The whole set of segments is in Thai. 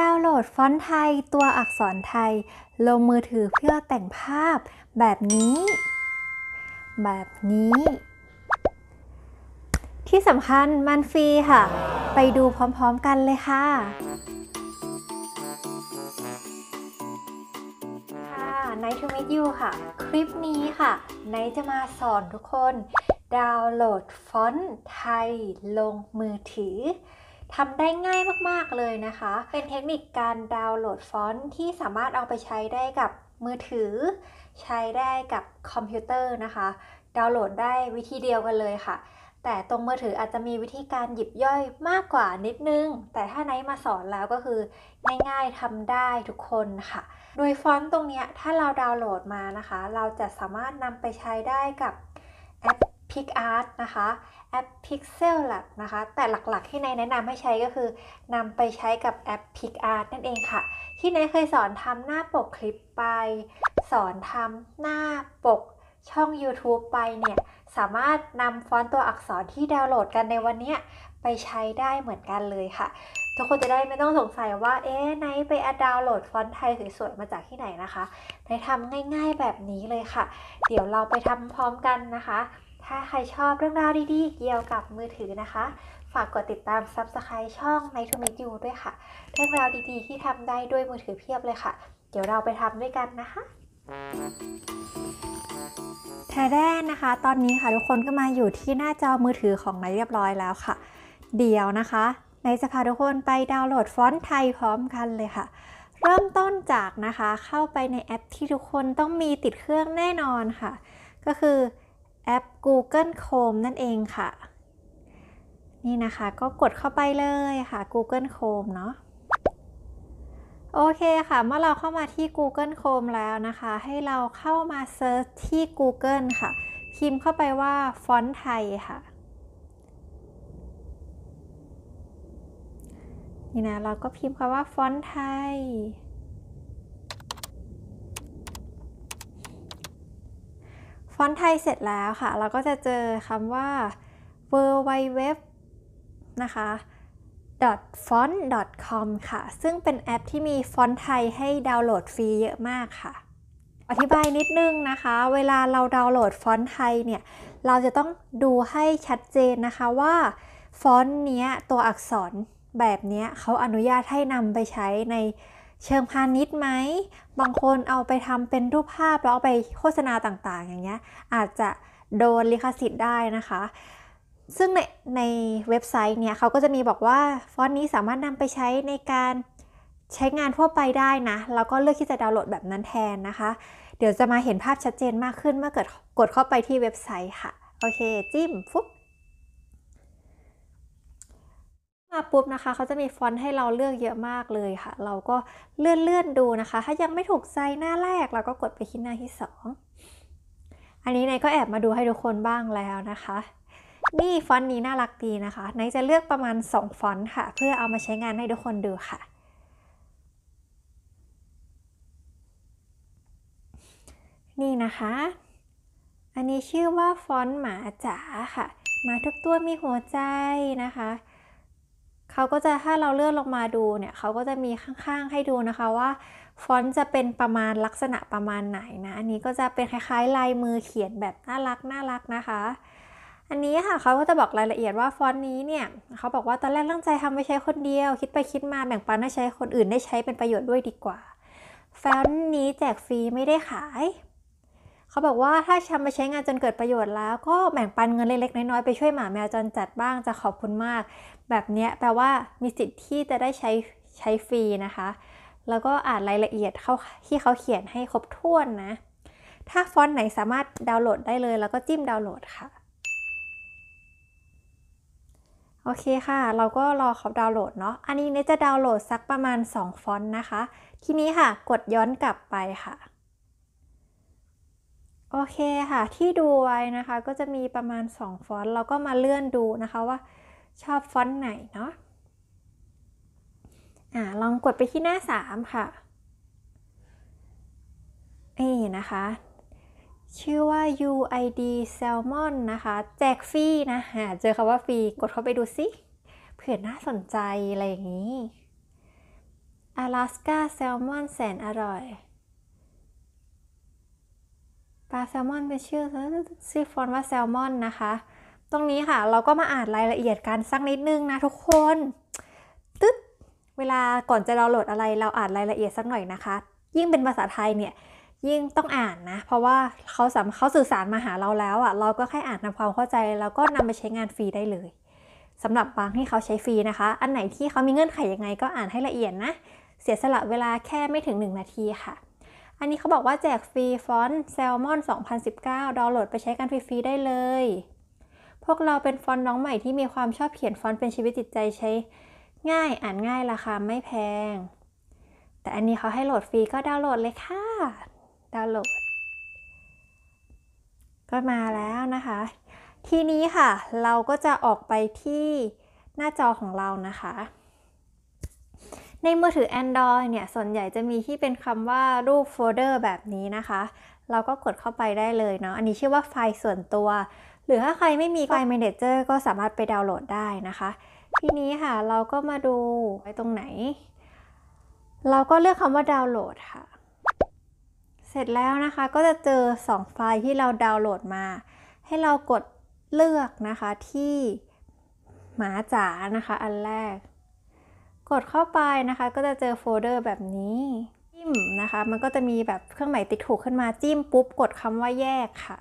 ดาวน์โหลดฟอนต์ไทยตัวอักษรไทย ลงมือถือเพื่อแต่งภาพแบบนี้ แบบนี้ ที่สำคัญมันฟรีค่ะ ไปดูพร้อมๆกันเลยค่ะไนท์ทูมิทยูค่ะ คลิปนี้ค่ะไนท์จะมาสอนทุกคน ดาวน์โหลดฟอนต์ไทยลงมือถือทำได้ง่ายมาก ๆ เลยนะคะ เป็นเทคนิคการดาวน์โหลดฟอนต์ที่สามารถเอาไปใช้ได้กับมือถือ ใช้ได้กับคอมพิวเตอร์นะคะ ดาวน์โหลดได้วิธีเดียวกันเลยค่ะ แต่ตรงมือถืออาจจะมีวิธีการหยิบย่อยมากกว่านิดนึง แต่ถ้าไนมาสอนแล้วก็คือ ง่ายๆทำได้ทุกคนค่ะ โดยฟอนต์ตรงนี้ถ้าเราดาวน์โหลดมานะคะ เราจะสามารถนำไปใช้ได้กับ PicArt นะคะแอป Pixel Lab นะคะ แต่หลักๆ ที่นายแนะนำให้ใช้ก็คือนำไปใช้กับแอป PicArt นั่นเองค่ะ ที่นายเคยสอนทำหน้าปกคลิปไป สอนทำหน้าปกช่อง YouTube ไปเนี่ย สามารถนำฟอนต์ตัวอักษรที่ดาวน์โหลดกันในวันนี้ไปใช้ได้เหมือนกันเลยค่ะ ทุกคนจะได้ไม่ต้องสงสัยว่า เอ๊ไนไปดาวน์โหลดฟอนต์ไทยสวย ๆ มาจากที่ไหนนะคะไนทำง่าย ๆแบบนี้เลยค่ะ เดี๋ยวเราไปทำพร้อมกันนะคะถ้าใครชอบเรื่องราวดีๆเกี่ยวกับมือถือนะคะ ฝากกดติดตาม Subscribe ช่องในทูมิจูด้วยค่ะเรื่องราวดีๆที่ทำได้ด้วยมือถือเพียบเลยค่ะเดี๋ยวเราไปทำด้วยกันนะคะ แทแรกนะคะ ตอนนี้ค่ะทุกคนก็มาอยู่ที่หน้าจอมือถือของไนเรียบร้อยแล้วค่ะ เดี๋ยวนะคะในจะพาทุกคนไปดาวน์โหลดฟอนต์ไทยพร้อมกันเลยค่ะเริ่มต้นจากนะคะเข้าไปในแอป ที่ทุกคนต้องมีติดเครื่องแน่นอนค่ะ ก็คือแอป Google Chrome นั่นเองค่ะ นี่นะคะก็กดเข้าไปเลยค่ะ Google Chrome เนาะโอเคค่ะเมื่อเราเข้ามาที่ Google Chrome แล้วนะคะ ให้เราเข้ามาเซิร์ชที่ Google ค่ะ พิมพ์เข้าไปว่าฟอนต์ไทยค่ะ นี่นะเราก็พิมพ์คำว่าฟอนต์ไทยฟอนต์ไทยเสร็จแล้วค่ะ เราก็จะเจอคำว่า w w w นะคะ .font.com ค่ะ ซึ่งเป็นแอปที่มีฟอนต์ไทยให้ดาวน์โหลดฟรีเยอะมากค่ะ อธิบายนิดนึงนะคะ เวลาเราดาวน์โหลดฟอนต์ไทยเนี่ย เราจะต้องดูให้ชัดเจนนะคะว่าฟอนต์เนี้ยตัวอักษรแบบเนี้ยเขาอนุญาตให้นำไปใช้ในเชิงพาณิชย์ไหมบางคนเอาไปทำเป็นรูปภาพแล้วเอาไปโฆษณาต่างๆ อย่างเงี้ยอาจจะโดนลิขสิทธิ์ได้นะคะ ซึ่งในในเว็บไซต์เนี่ยเขาก็จะมีบอกว่า ฟอนต์นี้สามารถนำไปใช้ในการใช้งานทั่วไปได้นะ แล้วก็เลือกที่จะดาวน์โหลดแบบนั้นแทนนะคะ เดี๋ยวจะมาเห็นภาพชัดเจนมากขึ้นเมื่อเกิดกดเข้าไปที่เว็บไซต์ค่ะ โอเค จิ้มฟุ๊บมาปุ๊บนะคะเขาจะมีฟอนต์ให้เราเลือกเยอะมากเลยค่ะ เราก็เลื่อนเลื่อนดูนะคะ ถ้ายังไม่ถูกใจหน้าแรกเราก็กดไปที่หน้าที่ 2 อันนี้นายก็แอบมาดูให้ทุกคนบ้างแล้วนะคะ นี่ฟอนต์นี้น่ารักดีนะคะนายจะเลือกประมาณ 2 ฟอนต์ค่ะ เพื่อเอามาใช้งานให้ทุกคนดูค่ะ นี่นะคะ อันนี้ชื่อว่าฟอนต์หมาจ๋าค่ะ มาทุกตัวมีหัวใจนะคะเขาก็จะถ้าเราเลื่อนลงมาดูเนี่ยเขาก็จะมีข้างๆให้ดูนะคะว่าฟอนต์จะเป็นประมาณลักษณะประมาณไหนนะอันนี้ก็จะเป็นคล้ายๆ ลายมือเขียนแบบน่ารักน่ารักนะคะ อันนี้ค่ะเขาก็จะบอกรายละเอียดว่าฟอนต์นี้เนี่ยเขาบอกว่าตอนแรกตั้งใจทำไว้ใช้คนเดียว คิดไปคิดมาแบ่งปันให้ใช้คนอื่นได้ใช้เป็นประโยชน์ด้วยดีกว่าฟอนต์นี้แจกฟรีไม่ได้ขายเขาบอกว่าถ้าชำมาใช้งานจนเกิดประโยชน์แล้วก็แบ่งปันเงินเล็กๆน้อยๆไปช่วยหมาแมวจรจัดบ้างจะขอบคุณมาก แบบนี้แปลว่ามีสิทธิ์ที่จะได้ใช้ใช้ฟรีนะคะ แล้วก็อ่านรายละเอียดเขาที่เขาเขียนให้ครบถ้วนนะ ถ้าฟอนต์ไหนสามารถดาวน์โหลดได้เลย แล้วก็จิ้มดาวน์โหลดค่ะ โอเคค่ะ เราก็รอเขาดาวน์โหลดเนาะอันนี้เนี่ยจะดาวน์โหลดสักประมาณ 2 ฟอนต์นะคะ ทีนี้ค่ะกดย้อนกลับไปค่ะโอเคค่ะ ที่ดูไว้นะคะ ก็จะมีประมาณ 2 ฟอนต์ เราก็มาเลื่อนดูนะคะว่า ชอบฟอนต์ไหนเนาะอ่าลองกดไปที่หน้า 3 ค่ะนี่นะคะ ชื่อว่า UID Salmon นะคะ แจกฟรีนะฮะเจอคำว่าฟรีกดเข้าไปดูสิเผื่อน่าสนใจ อะไรอย่างนี้ Alaska Salmon แสนอร่อยปลาแซลมอนเป็นชื่อซีฟอนว่าแซลมอนนะคะ ตรงนี้ค่ะเราก็มาอ่านรายละเอียดกันสักนิดนึงนะ ทุกคน ตึ๊ดเวลาก่อนจะดาวน์โหลดอะไร เราอ่านรายละเอียดสักหน่อยนะคะ ยิ่งเป็นภาษาไทยเนี่ย ยิ่งต้องอ่านนะ เพราะว่าเขาสามเขาสื่อสารมาหาเราแล้วอะ่ะ เราก็แค่อ่านทำความเข้าใจแล้วก็นำไปใช้งานฟรีได้เลย สำหรับบางที่เขาใช้ฟรีนะคะ อันไหนที่เขามีเงื่อนไขยังไงก็อ่านให้ละเอียดนะ เสียสละเวลาแค่ไม่ถึง 1 นาทีค่ะอันนี้เขาบอกว่าแจกฟรีฟอนต์แซลมอน2019 ดาวน์โหลดไปใช้กันฟรีๆได้เลย พวกเราเป็นฟอนต์น้องใหม่ที่มีความชอบเขียนฟอนต์เป็นชีวิตจิตใจใช้ ง่ายอ่านง่ายราคาไม่แพง แต่อันนี้เขาให้โหลดฟรีก็ดาวน์โหลดเลยค่ะ ดาวน์โหลด ก็มาแล้วนะคะ ทีนี้ค่ะ เราก็จะออกไปที่หน้าจอของเรานะคะในมือถือ Android เนี่ย ส่วนใหญ่จะมีที่เป็นคำว่ารูปโฟลเดอร์แบบนี้นะคะ เราก็กดเข้าไปได้เลยเนาะอันนี้ชื่อว่าไฟล์ส่วนตัว หรือถ้าใครไม่มีไฟล์ Manager ก็สามารถไปดาวน์โหลดได้นะคะ ทีนี้ค่ะเราก็มาดูไว้ตรงไหน เราก็เลือกคำว่าดาวน์โหลดค่ะ เสร็จแล้วนะคะก็จะเจอ 2 ไฟล์ที่เราดาวน์โหลดมา ให้เรากดเลือกนะคะ ที่ หมาจ๋านะคะอันแรกกดเข้าไปนะคะ ก็จะเจอโฟลเดอร์แบบนี้จิ้มนะคะมันก็จะมีแบบเครื่องหมายติดถูกขึ้นมาจิ้มปุ๊บ กดคำว่าแยกค่ะ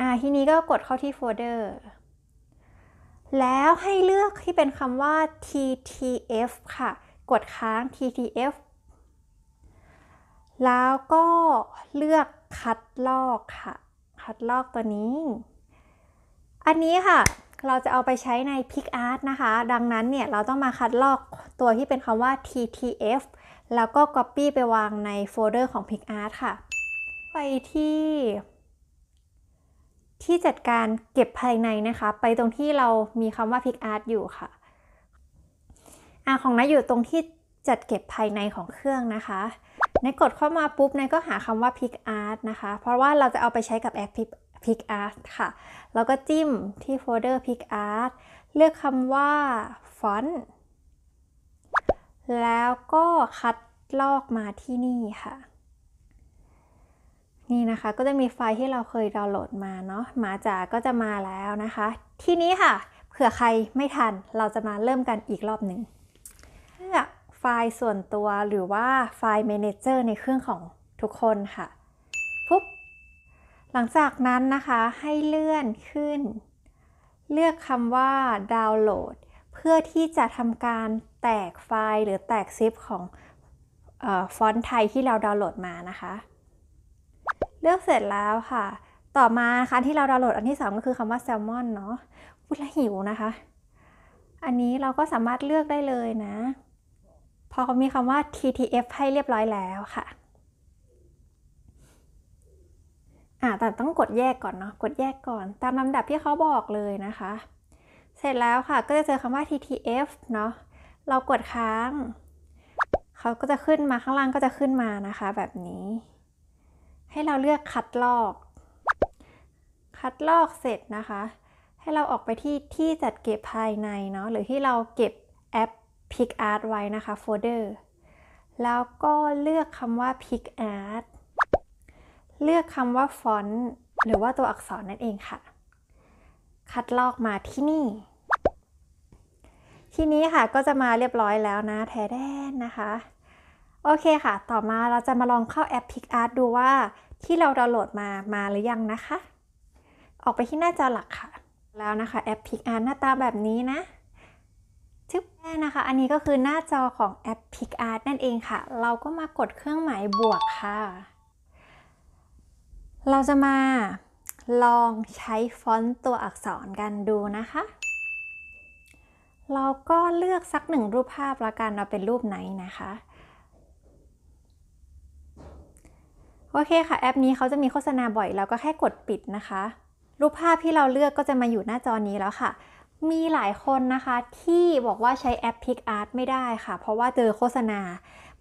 อ่าทีนี้ก็กดเข้าที่โฟลเดอร์ แล้วให้เลือกที่เป็นคำว่า ttf ค่ะ กดค้าง ttf แล้วก็เลือกคัดลอกค่ะ คัดลอกตัวนี้ อันนี้ค่ะเราจะเอาไปใช้ใน PicArt นะคะ ดังนั้นเนี่ย เราต้องมาคัดลอกตัวที่เป็นคำว่า ttf แล้วก็ Copy ไปวางในโฟลเดอร์ของ PicArt ค่ะ ไปที่ ที่จัดการเก็บภายในนะคะ ไปตรงที่เรามีคำว่า PicArt อยู่ค่ะอะของนะอยู่ตรงที่จัดเก็บภายในของเครื่องนะคะ ในกดเข้ามาปุ๊บในก็หาคำว่า PicArt นะคะ เพราะว่าเราจะเอาไปใช้กับแอป PickArt ค่ะ แล้วก็จิ้มที่โฟลเดอร์ PickArt เลือกคำว่าฟอนต์แล้วก็คัดลอกมาที่นี่ค่ะ นี่นะคะ ก็จะมีไฟล์ที่เราเคยดาวน์โหลดมาเนาะมาจาก็จะมาแล้วนะคะ ที่นี้ค่ะ เผื่อใครไม่ทันเราจะมาเริ่มกันอีกรอบหนึ่งเลือกไฟล์ส่วนตัวหรือว่าไฟล์ Manager ในเครื่องของทุกคนค่ะปุ๊บหลังจากนั้นนะคะให้เลื่อนขึ้น เลือกคำว่าดาวน์โหลดเพื่อที่จะทำการแตกไฟล์หรือแตกซิปของอฟอนต์ไทยที่เราดาวน์โหลดมานะคะ เลือกเสร็จแล้วค่ะ ต่อมาคะที่เราดาวน์โหลดอันที่งก็คือคำว่าแซลมอนเนาะพูดแล้วหิวนะคะ อันนี้เราก็สามารถเลือกได้เลยนะ พอเขามีคำว่า TTF ให้เรียบร้อยแล้วค่ะอ่าแต่ต้องกดแยกก่อนเนาะกดแยกก่อน ตามลำดับที่เขาบอกเลยนะคะ เสร็จแล้วค่ะก็จะเจอคำว่า TTF เนาะเรากดค้างเขาก็จะขึ้นมาข้างล่างก็จะขึ้นมานะคะแบบนี้ ให้เราเลือกคัดลอก คัดลอกเสร็จนะคะ ให้เราออกไปที่ที่จัดเก็บภายในเนาะหรือที่เราเก็บแอป PickArt ไว้นะคะโฟลเดอร์แล้วก็เลือกคำว่า PickArt เลือกคำว่าฟอนต์หรือว่าตัวอักษรนั่นเองค่ะ คัดลอกมาที่นี่ ทีนี้ค่ะก็จะมาเรียบร้อยแล้วนะแทแดนนะคะ โอเคค่ะ ต่อมาเราจะมาลองเข้าแอป PicArt ดูว่าที่เราดาวน์โหลดมามาหรือยังนะคะ ออกไปที่หน้าจอหลักค่ะแล้วนะคะแอป PicArt หน้าตาแบบนี้นะชึบแน่นะคะ อันนี้ก็คือหน้าจอของแอป PicArt นั่นเองค่ะ เราก็มากดเครื่องหมายบวกค่ะเราจะมาลองใช้ฟอนต์ตัวอักษรกันดูนะคะ เราก็เลือกสักหนึ่งรูปภาพละกันเราเป็นรูปไหนนะคะ โอเคค่ะแอปนี้เขาจะมีโฆษณาบ่อย เราก็แค่กดปิดนะคะ รูปภาพที่เราเลือกก็จะมาอยู่หน้าจอนี้แล้วค่ะ มีหลายคนนะคะที่บอกว่าใช้แอป PicArt ไม่ได้ค่ะ เพราะว่าเจอโฆษณา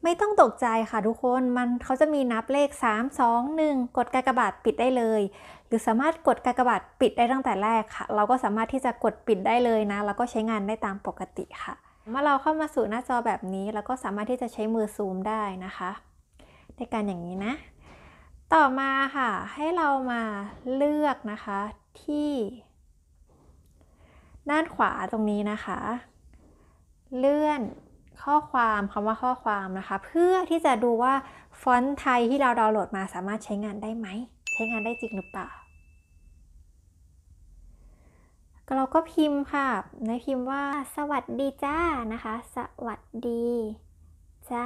ไม่ต้องตกใจค่ะทุกคน มันเขาจะมีนับเลข 3 2 1 กดกากบาทปิดได้เลย หรือสามารถกดกากบาทปิดได้ตั้งแต่แรกค่ะ เราก็สามารถที่จะกดปิดได้เลยนะ แล้วก็ใช้งานได้ตามปกติค่ะ เมื่อเราเข้ามาสู่หน้าจอแบบนี้เราก็สามารถที่จะใช้มือซูมได้นะคะ ในการอย่างนี้นะ ต่อมาค่ะ ให้เรามาเลือกนะคะที่ ด้านขวาตรงนี้นะคะ เลื่อนข้อความคาว่าข้อความนะคะ เพื่อที่จะดูว่าฟอนต์ไทยที่เราดาวน์โหลดมาสามารถใช้งานได้ไหม ใช้งานได้จริงหรือเปล่า เราก็พิมพ์ค่ะ ในพิมพ์ว่าสวัสดีจ้านะคะ สวัสดีจ้า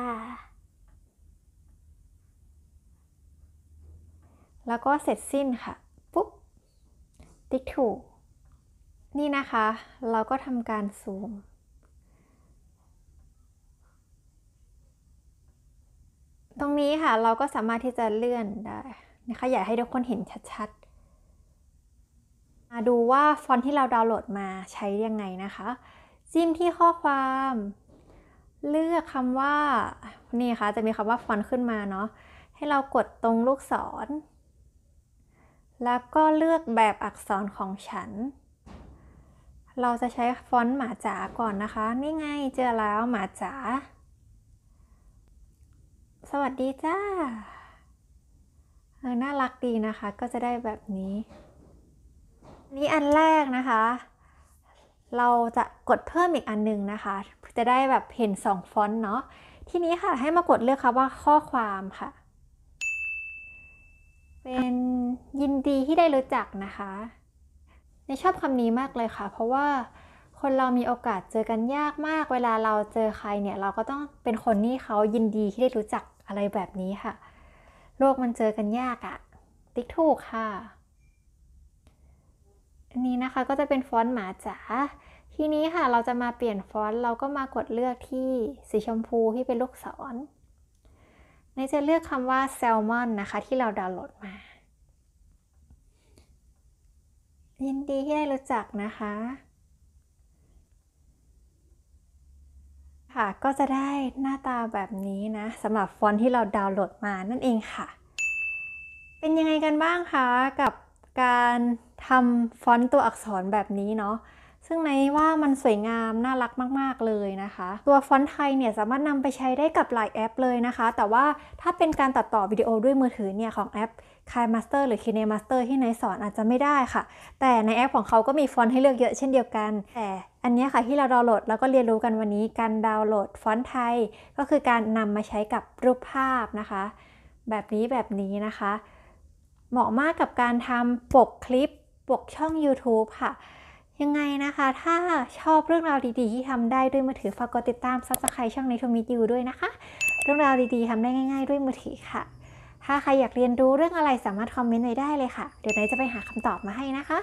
แล้วก็เสร็จสิ้นค่ะ ปุ๊บ ติ๊กถูก นี่นะคะ เราก็ทำการซูมตรงนี้ค่ะ เราก็สามารถที่จะเลื่อนได้นะคะอยากให้ทุกคนเห็นชัด ๆ มาดูว่าฟอนต์ที่เราดาวน์โหลดมาใช้ยังไงนะคะจิ้มที่ข้อความ เลือกคำว่านี่ค่ะ จะมีคำว่าฟอนต์ขึ้นมาเนาะให้เรากดตรงลูกศร แล้วก็เลือกแบบอักษรของฉัน เราจะใช้ฟอนต์หมาจ๋าก่อนนะคะ นี่ไงเจอแล้วหมาจ๋าสวัสดีจ้าเออน่ารักดีนะคะ ก็จะได้แบบนี้ นี่อันแรกนะคะ เราจะกดเพิ่มอีกอันหนึ่งนะคะ จะได้แบบเห็นสองฟอนต์เนาะ ทีนี้ค่ะให้มากดเลือกค่ะว่าข้อความค่ะ เป็นยินดีที่ได้รู้จักนะคะ ในชอบคำนี้มากเลยค่ะ เพราะว่าคนเรามีโอกาสเจอกันยากมาก เวลาเราเจอใครเนี่ย เราก็ต้องเป็นคนที่เขายินดีที่ได้รู้จักอะไรแบบนี้ค่ะ โลกมันเจอกันยากอะติ๊กถูกค่ะ อันนี้นะคะก็จะเป็นฟอนต์หมาจ๋า ทีนี้ค่ะเราจะมาเปลี่ยนฟอนต์ เราก็มากดเลือกที่สีชมพูที่เป็นลูกศร ในจะเลือกคำว่าแซลมอนนะคะ ที่เราดาวน์โหลดมา ยินดีที่ได้รู้จักนะคะค่ะ ก็จะได้หน้าตาแบบนี้นะสำหรับฟอนต์ที่เราดาวน์โหลดมานั่นเองค่ะ เป็นยังไงกันบ้างคะกับการทำฟอนต์ตัวอักษรแบบนี้เนาะซึ่งในว่ามันสวยงามน่ารักมาก ๆ เลยนะคะ ตัวฟอนต์ไทยเนี่ยสามารถนำไปใช้ได้กับหลายแอปเลยนะคะ แต่ว่าถ้าเป็นการตัดต่อวิดีโอด้วยมือถือเนี่ยของแอป k าสเตอร์หรือ k i n e m a s t e r ที่นายสอนอาจจะไม่ได้ค่ะ แต่ในแอปของเขาก็มีฟอนต์ให้เลือกเยอะเช่นเดียวกัน แต่อันนี้ค่ะที่เราดาวน์โหลดแล้วก็เรียนรู้กันวันนี้การดาวน์โหลดฟอนต์ไทยก็คือการนำมาใช้กับรูปภาพนะคะ แบบนี้แบบนี้นะคะ เหมาะมากกับการทำปกคลิปปกช่อง YouTube ค่ะยังไงนะคะ ถ้าชอบเรื่องราวดีๆ ที่ทำได้ด้วยมือถือฝากกดติดตามซับสไครต์ช่องในทมิตยูด้วยนะคะ เรื่องราวดีๆทำได้ง่าย ๆด้วยมือถือค่ะ ถ้าใครอยากเรียนรู้เรื่องอะไรสามารถคอมเมนต์ไว้ได้เลยค่ะ เดี๋ยวไหนจะไปหาคำตอบมาให้นะคะ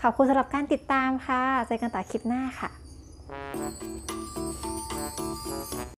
ขอบคุณสำหรับการติดตามค่ะ เจอกันต่อคลิปหน้าค่ะ